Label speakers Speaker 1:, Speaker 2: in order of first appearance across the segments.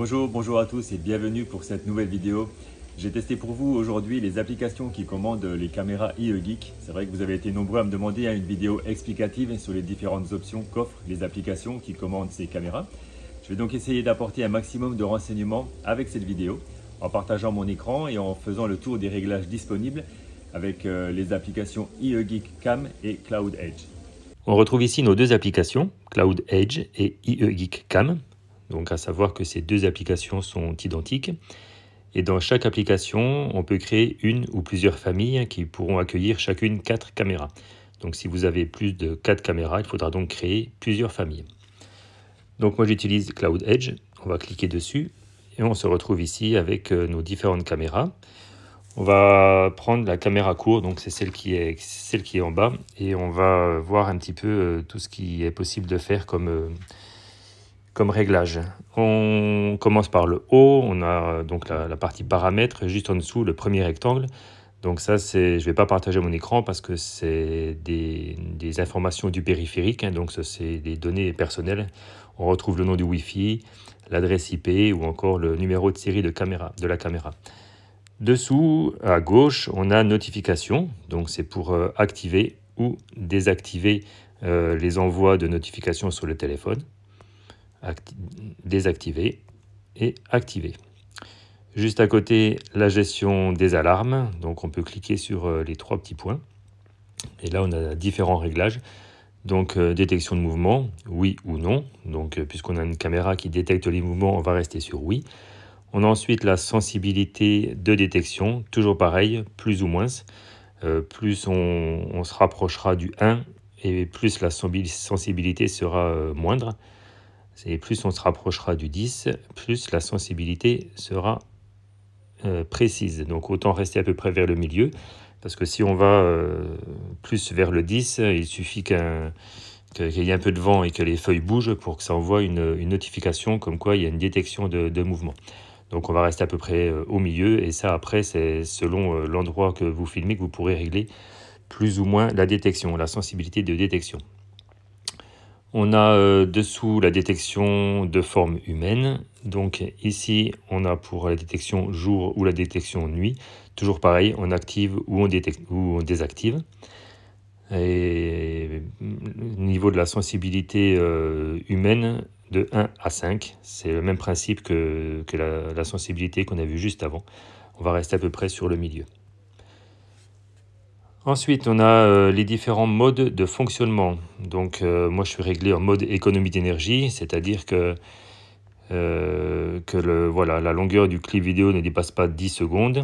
Speaker 1: Bonjour, bonjour à tous et bienvenue pour cette nouvelle vidéo. J'ai testé pour vous aujourd'hui les applications qui commandent les caméras IE Geek. C'est vrai que vous avez été nombreux à me demander hein, une vidéo explicative sur les différentes options qu'offrent les applications qui commandent ces caméras. Je vais donc essayer d'apporter un maximum de renseignements avec cette vidéo en partageant mon écran et en faisant le tour des réglages disponibles avec euh, les applications IE Cam et Cloud Edge. On retrouve ici nos deux applications, Cloud Edge et IE Cam, donc à savoir que ces deux applications sont identiques. Et dans chaque application, on peut créer une ou plusieurs familles qui pourront accueillir chacune quatre caméras. Donc si vous avez plus de quatre caméras, il faudra donc créer plusieurs familles. Donc moi j'utilise Cloud Edge, on va cliquer dessus et on se retrouve ici avec euh, nos différentes caméras. On va prendre la caméra courte, donc c'est celle, celle qui est en bas, et on va voir un petit peu euh, tout ce qui est possible de faire comme, euh, comme réglage. On commence par le haut, on a euh, donc la, partie paramètres, juste en dessous, le premier rectangle. Donc ça, c'est, je ne vais pas partager mon écran parce que c'est des, informations du périphérique, hein. donc c'est des données personnelles. On retrouve le nom du Wi-Fi, l'adresse IP ou encore le numéro de série de, caméra, de la caméra. Dessous, à gauche, on a notification, donc c'est pour euh, activer ou désactiver euh, les envois de notifications sur le téléphone désactiver et activer. Juste à côté, la gestion des alarmes. Donc on peut cliquer sur euh, les trois petits points. Et là, on a différents réglages. Donc euh, détection de mouvement, oui ou non. Donc euh, puisqu'on a une caméra qui détecte les mouvements, on va rester sur oui. On a ensuite la sensibilité de détection, toujours pareil, plus ou moins. plus on, on, se rapprochera du 1 et plus la sensibilité sera moindre. Et plus on se rapprochera du 10, plus la sensibilité sera euh, précise. Donc autant rester à peu près vers le milieu, parce que si on va euh, plus vers le 10, il suffit qu'il y ait un peu de vent et que les feuilles bougent pour que ça envoie une, notification comme quoi il y a une détection de, de mouvement. Donc on va rester à peu près euh, au milieu et ça après c'est selon l'endroit que vous filmez que vous pourrez régler plus ou moins la détection, la sensibilité de détection. On a euh, dessous la détection de forme humaine. Donc ici, on a pour la détection jour ou la détection nuit. Toujours pareil, on active ou on, désactive. Et niveau de la sensibilité euh, humaine, de 1 à 5, c'est le même principe que, la, la sensibilité qu'on a vu juste avant. On va rester à peu près sur le milieu. Ensuite, on a euh, les différents modes de fonctionnement. Donc, euh, moi, je suis réglé en mode économie d'énergie, c'est-à-dire que, euh, la longueur du clip vidéo ne dépasse pas 10 secondes.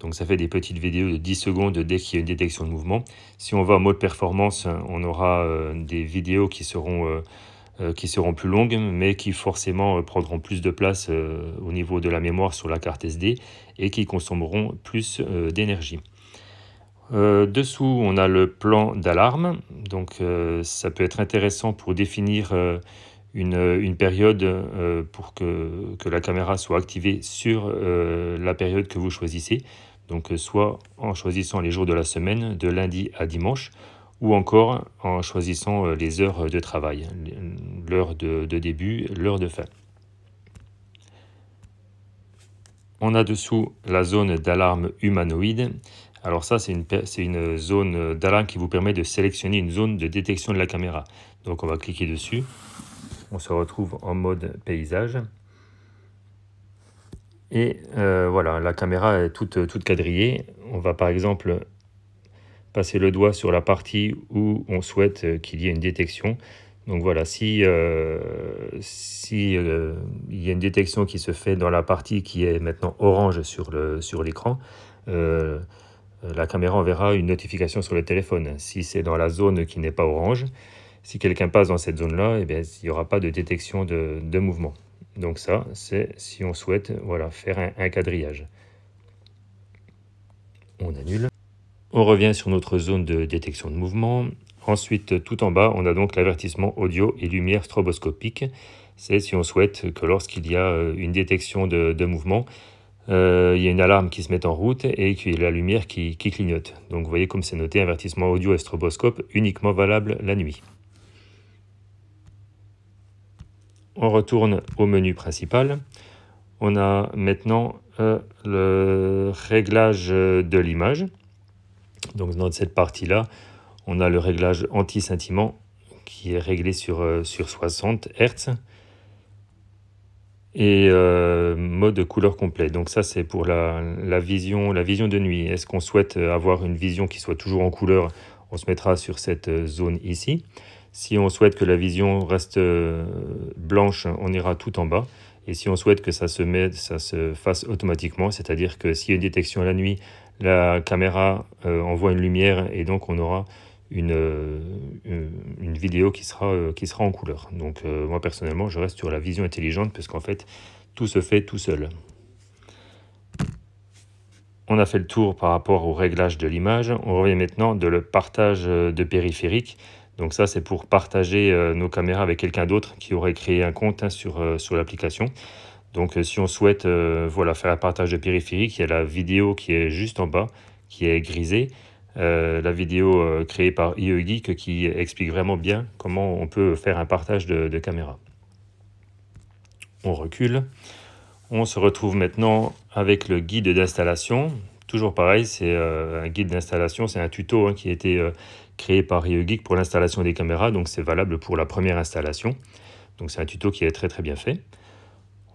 Speaker 1: Donc, ça fait des petites vidéos de 10 secondes dès qu'il y a une détection de mouvement. Si on va en mode performance, on aura des vidéos qui seront, qui seront plus longues, mais qui forcément prendront plus de place au niveau de la mémoire sur la carte SD et qui consommeront plus d'énergie. Euh, dessous, on a le plan d'alarme. Donc, euh, ça peut être intéressant pour définir euh, une, période pour que, la caméra soit activée sur la période que vous choisissez. Donc, soit en choisissant les jours de la semaine, de lundi à dimanche, ou encore en choisissant les heures de travail, l'heure de début, l'heure de fin. On a dessous la zone d'alarme humanoïde. Alors ça, c'est une, une, zone euh, d'alarme qui vous permet de sélectionner une zone de détection de la caméra. Donc on va cliquer dessus. On se retrouve en mode paysage. Et euh, voilà, la caméra est toute, euh, toute quadrillée. On va par exemple passer le doigt sur la partie où on souhaite qu'il y ait une détection. Donc voilà, si, si il y a une détection qui se fait dans la partie qui est maintenant orange sur l'écran, euh, la caméra enverra une notification sur le téléphone. Si c'est dans la zone qui n'est pas orange, si quelqu'un passe dans cette zone-là, eh bien, il n'y aura pas de détection de, de mouvement. Donc ça, c'est si on souhaite voilà, faire un, quadrillage. On annule. On revient sur notre zone de détection de mouvement. Ensuite, tout en bas, on a donc l'avertissement audio et lumière stroboscopique. C'est si on souhaite que lorsqu'il y a euh, une détection de, de mouvement, euh, il y a une alarme qui se met en route et la lumière qui, clignote. Donc vous voyez comme c'est noté, avertissement audio estroboscope, uniquement valable la nuit. On retourne au menu principal. On a maintenant euh, le réglage de l'image. Donc dans cette partie-là, on a le réglage anti-scintillement qui est réglé sur, euh, sur 60 Hz et euh, mode couleur complet. Donc ça c'est pour la, vision, la vision de nuit. Est-ce qu'on souhaite euh, avoir une vision qui soit toujours en couleur On se mettra sur cette euh, zone ici. Si on souhaite que la vision reste blanche, on ira tout en bas. Et si on souhaite que ça se, mette, ça se fasse automatiquement, c'est-à-dire que s'il y a une détection à la nuit, la caméra envoie une lumière et donc on aura euh, une, vidéo qui sera, euh, qui sera en couleur. Donc euh, moi personnellement, je reste sur la vision intelligente parce qu'en fait, tout se fait tout seul. On a fait le tour par rapport au réglage de l'image. On revient maintenant de le partage de périphériques Donc ça, c'est pour partager nos caméras avec quelqu'un d'autre qui aurait créé un compte hein, sur, sur l'application. Donc si on souhaite voilà, faire un partage de périphériques il y a la vidéo qui est juste en bas, qui est grisée. Euh, la vidéo euh, créée par IEgeek qui explique vraiment bien comment on peut faire un partage de, caméras. On recule. On se retrouve maintenant avec le guide d'installation. Toujours pareil, c'est euh, un guide d'installation, c'est un tuto hein, qui a été créé par IEgeek pour l'installation des caméras, donc c'est valable pour la première installation. Donc c'est un tuto qui est très très bien fait.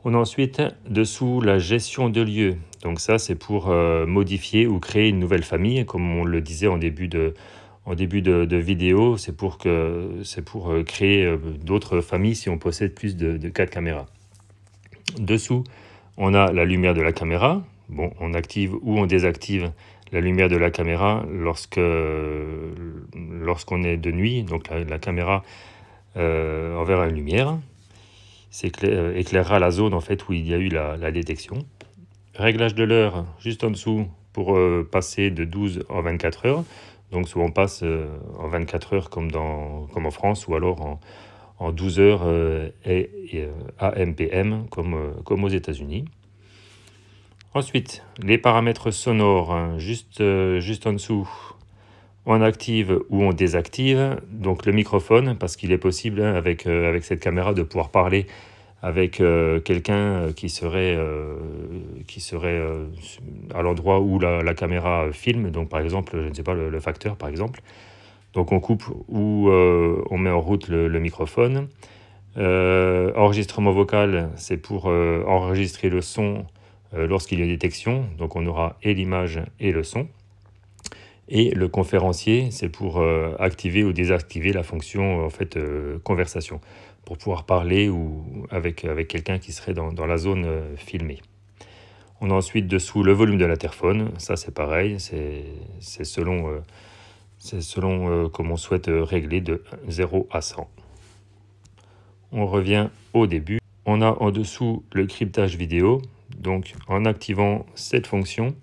Speaker 1: On a ensuite dessous la gestion de lieu. Donc ça, c'est pour euh, modifier ou créer une nouvelle famille, comme on le disait en début de, en début de, vidéo. C'est pour, que, pour euh, créer euh, d'autres familles si on possède plus de, quatre 4 caméras. Dessous, on a la lumière de la caméra. Bon, on active ou on désactive la lumière de la caméra lorsque lorsqu'on est de nuit. Donc la, caméra envers une lumière. Euh, éclairera la zone en fait où il y a eu la, détection. Réglage de l'heure juste en dessous pour euh, passer de 12 en 24 heures. Donc soit on passe euh, en 24 heures comme, en France ou alors en, 12 heures et, AMPM comme, comme aux États-Unis. Ensuite, les paramètres sonores, hein, juste, juste en dessous, on active ou on désactive donc le microphone parce qu'il est possible hein, avec, euh, avec cette caméra de pouvoir parler avec euh, quelqu'un euh, qui serait, qui serait à l'endroit où la, caméra filme, donc par exemple, je ne sais pas, le, facteur par exemple. Donc on coupe ou on met en route le, microphone. enregistrement vocal, c'est pour enregistrer le son lorsqu'il y a détection, donc on aura et l'image et le son et le conférencier, c'est pour euh, activer ou désactiver la fonction en fait euh, conversation, pour pouvoir parler ou avec, avec quelqu'un qui serait dans, la zone euh, filmée. On a ensuite dessous le volume de l'interphone, ça c'est pareil, c'est selon, selon comment on souhaite régler de 0 à 100. On revient au début. On a en dessous le cryptage vidéo, donc en activant cette fonction,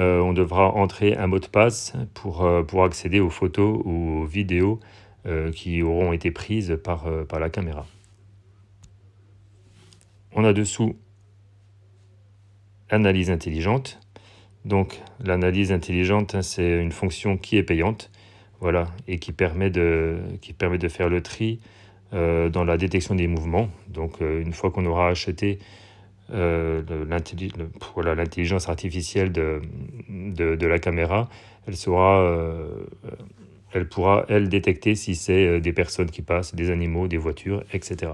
Speaker 1: euh, on devra entrer un mot de passe pour, euh, pour accéder aux photos ou aux vidéos euh, qui auront été prises par, par la caméra. On a dessous l'analyse intelligente. Donc l'analyse intelligente, hein, c'est une fonction qui est payante voilà, et qui permet, de, qui permet de faire le tri dans la détection des mouvements. Donc une fois qu'on aura acheté euh, l'intelligence artificielle de, la caméra, euh, elle pourra, elle, détecter si c'est euh, des personnes qui passent, des animaux, des voitures, etc.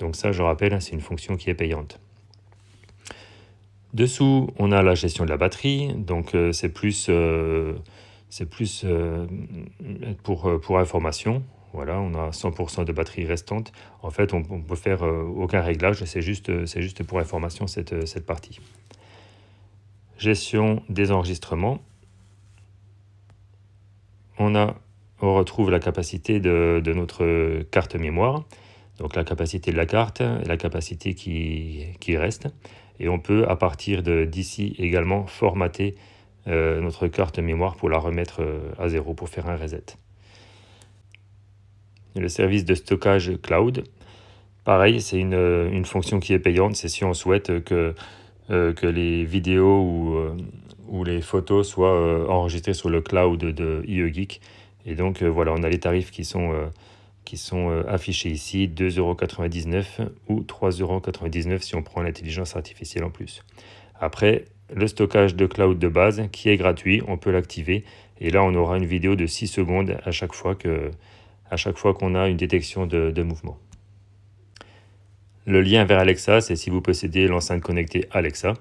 Speaker 1: Donc ça, je rappelle, hein, c'est une fonction qui est payante. Dessous, on a la gestion de la batterie, donc c'est plus, pour, pour information. Voilà, on a 100% de batterie restante. En fait, on ne peut faire euh, aucun réglage, c'est juste, euh, juste pour information cette, euh, cette partie. Gestion des enregistrements. On, a, on retrouve la capacité de, notre carte mémoire, donc la capacité de la carte, la capacité qui, reste. Et on peut, à partir d'ici également, formater notre carte mémoire pour la remettre à zéro, pour faire un reset le service de stockage cloud. Pareil, c'est une, fonction qui est payante, c'est si on souhaite que, euh, que les vidéos ou, euh, ou les photos soient euh, enregistrées sur le cloud de IEGeek Et donc voilà, on a les tarifs qui sont, qui sont affichés ici, 2,99€ ou 3,99€ si on prend l'intelligence artificielle en plus. Après, le stockage de cloud de base qui est gratuit, on peut l'activer. Et là, on aura une vidéo de 6 secondes à chaque fois que, à chaque fois qu'on a une détection de, mouvement. Le lien vers Alexa, c'est si vous possédez l'enceinte connectée Alexa.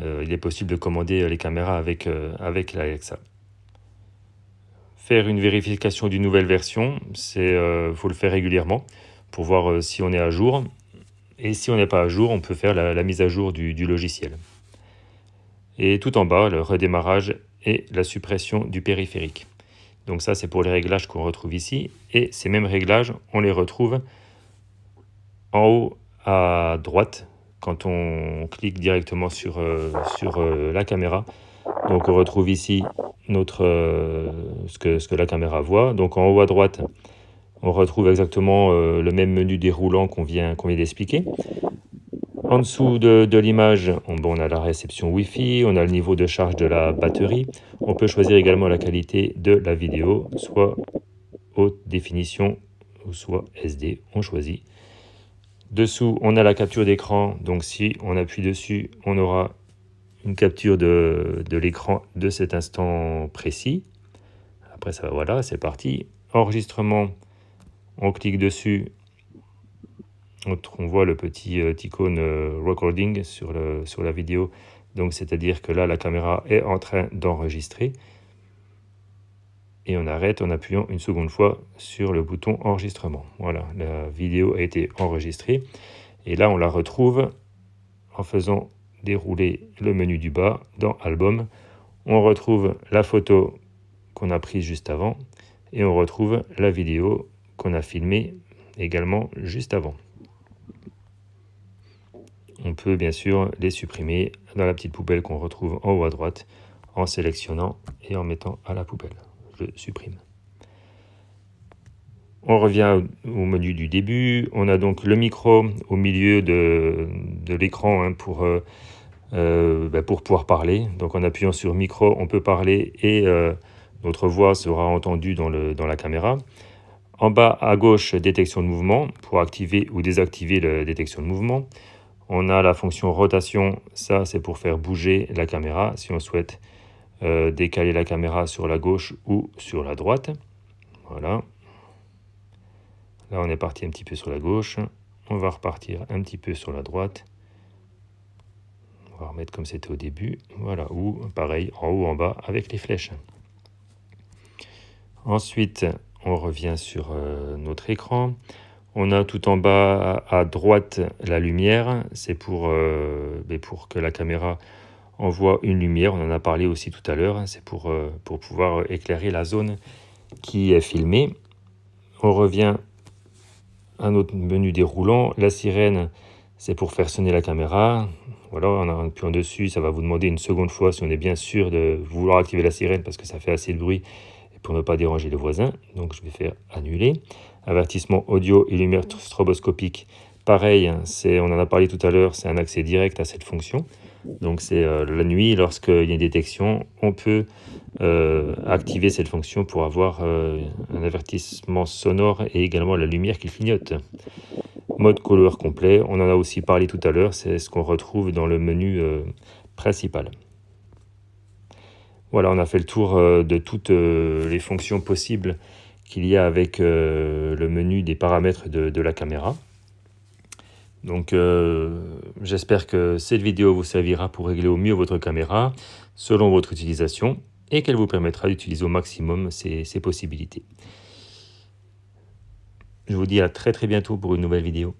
Speaker 1: Euh, il est possible de commander les caméras avec, euh, avec Alexa. Faire une vérification d'une nouvelle version, c'est euh, faut le faire régulièrement pour voir si on est à jour. Et si on n'est pas à jour, on peut faire la, mise à jour du logiciel. Et tout en bas, le redémarrage et la suppression du périphérique. Donc ça, c'est pour les réglages qu'on retrouve ici. Et ces mêmes réglages, on les retrouve en haut à droite quand on clique directement sur, euh, sur euh, la caméra. Donc on retrouve ici notre, euh, ce, que, ce que la caméra voit. Donc en haut à droite, on retrouve exactement le même menu déroulant qu'on qu'on vient d'expliquer. En dessous de, l'image, on, a la réception Wi-Fi, on a le niveau de charge de la batterie. On peut choisir également la qualité de la vidéo, soit haute définition ou soit SD, on choisit. Dessous, on a la capture d'écran, donc si on appuie dessus, on aura une capture de, l'écran de cet instant précis. Après ça, va voilà, c'est parti. Enregistrement, on clique dessus, on voit le petit euh, icône euh, recording sur, sur la vidéo. Donc c'est-à-dire que là, la caméra est en train d'enregistrer. Et on arrête en appuyant une seconde fois sur le bouton enregistrement. Voilà, la vidéo a été enregistrée. Et là, on la retrouve en faisant dérouler le menu du bas dans Album. On retrouve la photo qu'on a prise juste avant et on retrouve la vidéo qu'on a filmée également juste avant on peut bien sûr les supprimer dans la petite poubelle qu'on retrouve en haut à droite en sélectionnant et en mettant à la poubelle. Je supprime. On revient au menu du début. On a donc le micro au milieu de, l'écran hein, pour, euh, euh, ben, pour pouvoir parler. Donc en appuyant sur micro, on peut parler et euh, notre voix sera entendue dans la caméra. En bas à gauche, détection de mouvement pour activer ou désactiver la détection de mouvement. On a la fonction rotation, ça c'est pour faire bouger la caméra si on souhaite euh, décaler la caméra sur la gauche ou sur la droite. Voilà. Là on est parti un petit peu sur la gauche, on va repartir un petit peu sur la droite. On va remettre comme c'était au début, voilà, ou pareil en haut, en bas avec les flèches. Ensuite, on revient sur euh, notre écran. On a tout en bas à droite la lumière, c'est pour, euh, ben, pour que la caméra envoie une lumière, on en a parlé aussi tout à l'heure, c'est pour, euh, pour pouvoir éclairer la zone qui est filmée. On revient à notre menu déroulant, la sirène c'est pour faire sonner la caméra, voilà, on en dessus ça va vous demander une seconde fois si on est bien sûr de vouloir activer la sirène parce que ça fait assez de bruit pour ne pas déranger les voisins. Donc je vais faire annuler. Avertissement audio et lumière stroboscopique. Pareil, hein, c'est, on en a parlé tout à l'heure, c'est un accès direct à cette fonction. Donc c'est euh, la nuit, lorsqu'il y a une détection, on peut euh, activer cette fonction pour avoir euh, un avertissement sonore et également la lumière qui clignote. Mode couleur complet, on en a aussi parlé tout à l'heure, c'est ce qu'on retrouve dans le menu principal. Voilà, on a fait le tour euh, de toutes euh, les fonctions possibles qu'il y a avec euh, le menu des paramètres de, la caméra. Donc j'espère que cette vidéo vous servira pour régler au mieux votre caméra selon votre utilisation et qu'elle vous permettra d'utiliser au maximum ces ses possibilités. Je vous dis à très très bientôt pour une nouvelle vidéo.